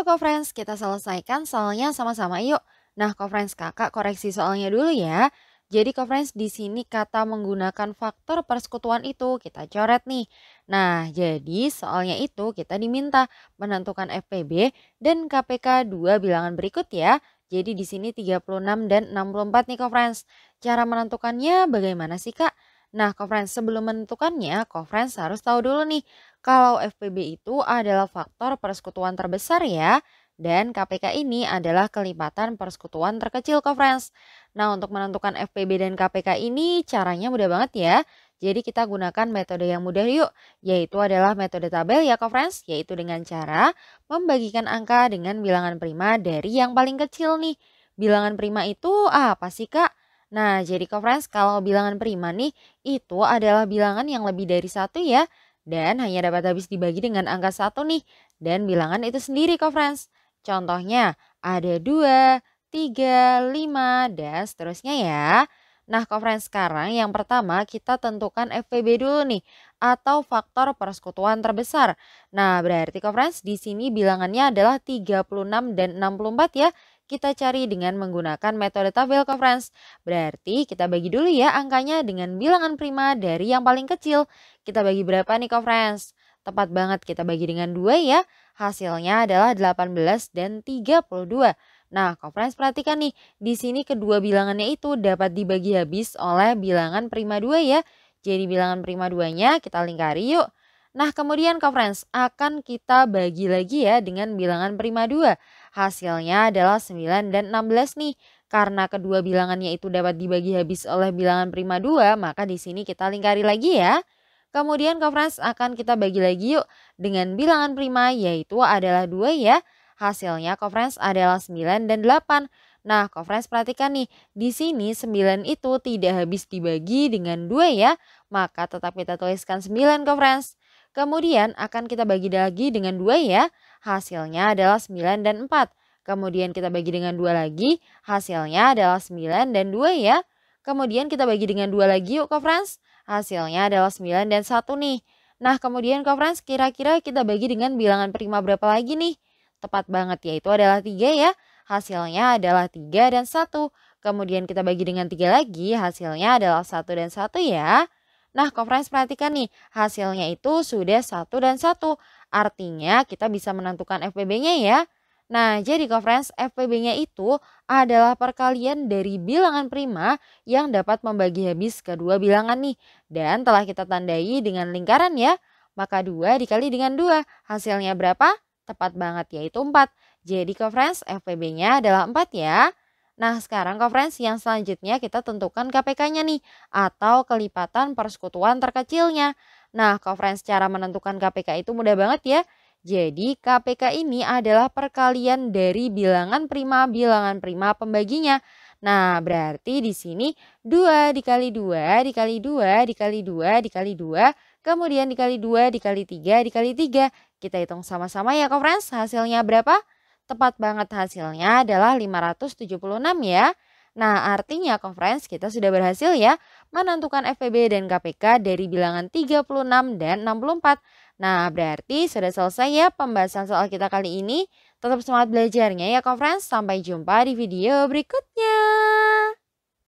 Kok, friends, kita selesaikan soalnya sama-sama yuk. Nah, friends, kakak koreksi soalnya dulu ya. Jadi friends, di sini kata menggunakan faktor persekutuan itu kita coret nih. Nah, jadi soalnya itu kita diminta menentukan FPB dan KPK dua bilangan berikut ya. Jadi di sini 36 dan 64 nih friends. Cara menentukannya bagaimana sih Kak? Nah, conference sebelum menentukannya, conference harus tahu dulu nih kalau FPB itu adalah faktor persekutuan terbesar ya, dan KPK ini adalah kelipatan persekutuan terkecil conference. Nah, untuk menentukan FPB dan KPK ini caranya mudah banget ya. Jadi kita gunakan metode yang mudah yuk, yaitu adalah metode tabel ya conference, yaitu dengan cara membagikan angka dengan bilangan prima dari yang paling kecil nih. Bilangan prima itu apa sih kak? Nah, jadi kok friends, kalau bilangan prima nih, itu adalah bilangan yang lebih dari satu ya, dan hanya dapat habis dibagi dengan angka satu nih, dan bilangan itu sendiri kok friends. Contohnya, ada dua tiga lima dan seterusnya ya. Nah, friends sekarang yang pertama kita tentukan FPB dulu nih atau faktor persekutuan terbesar. Nah, berarti friends di sini bilangannya adalah 36 dan 64 ya kita cari dengan menggunakan metode tabel kofrens. Berarti kita bagi dulu ya angkanya dengan bilangan prima dari yang paling kecil. Kita bagi berapa nih kofrens? Tepat banget kita bagi dengan dua ya. Hasilnya adalah 18 dan 32. Nah, kofrens perhatikan nih, di sini kedua bilangannya itu dapat dibagi habis oleh bilangan prima dua ya. Jadi bilangan prima 2-nya kita lingkari yuk. Nah, kemudian kofrens akan kita bagi lagi ya dengan bilangan prima dua. Hasilnya adalah 9 dan 16 nih. Karena kedua bilangannya itu dapat dibagi habis oleh bilangan prima 2, maka di sini kita lingkari lagi ya. Kemudian ke akan kita bagi lagi yuk dengan bilangan prima yaitu adalah 2 ya. Hasilnya conference adalah 9 dan 8. Nah, conference perhatikan nih, di sini 9 itu tidak habis dibagi dengan 2 ya maka tetap kita tuliskan 9 kok friends. Kemudian akan kita bagi lagi dengan 2 ya, hasilnya adalah 9 dan 4. Kemudian kita bagi dengan 2 lagi, hasilnya adalah 9 dan 2 ya. Kemudian kita bagi dengan 2 lagi yuk kok friends, hasilnya adalah 9 dan 1 nih. Nah kemudian kok friends kira-kira kita bagi dengan bilangan prima berapa lagi nih? Tepat banget yaitu adalah 3 ya, hasilnya adalah 3 dan 1. Kemudian kita bagi dengan 3 lagi, hasilnya adalah 1 dan 1 ya. Nah, conference perhatikan nih, hasilnya itu sudah satu dan satu. Artinya kita bisa menentukan FPB-nya ya. Nah, jadi conference FPB-nya itu adalah perkalian dari bilangan prima yang dapat membagi habis kedua bilangan nih. Dan telah kita tandai dengan lingkaran ya. Maka dua dikali dengan dua hasilnya berapa? Tepat banget yaitu empat. Jadi conference FPB-nya adalah empat ya. Nah, sekarang conference yang selanjutnya kita tentukan KPK-nya nih atau kelipatan persekutuan terkecilnya. Nah, conference cara menentukan KPK itu mudah banget ya. Jadi, KPK ini adalah perkalian dari bilangan prima bilangan prima pembaginya. Nah, berarti di sini 2 dikali 2 dikali 2 dikali 2 dikali 2, kemudian dikali 2 dikali 3 dikali 3. Kita hitung sama-sama ya, conference. Hasilnya berapa? Tepat banget hasilnya adalah 576 ya. Nah, artinya conference kita sudah berhasil ya menentukan FPB dan KPK dari bilangan 36 dan 64. Nah, berarti sudah selesai ya pembahasan soal kita kali ini. Tetap semangat belajarnya ya conference. Sampai jumpa di video berikutnya.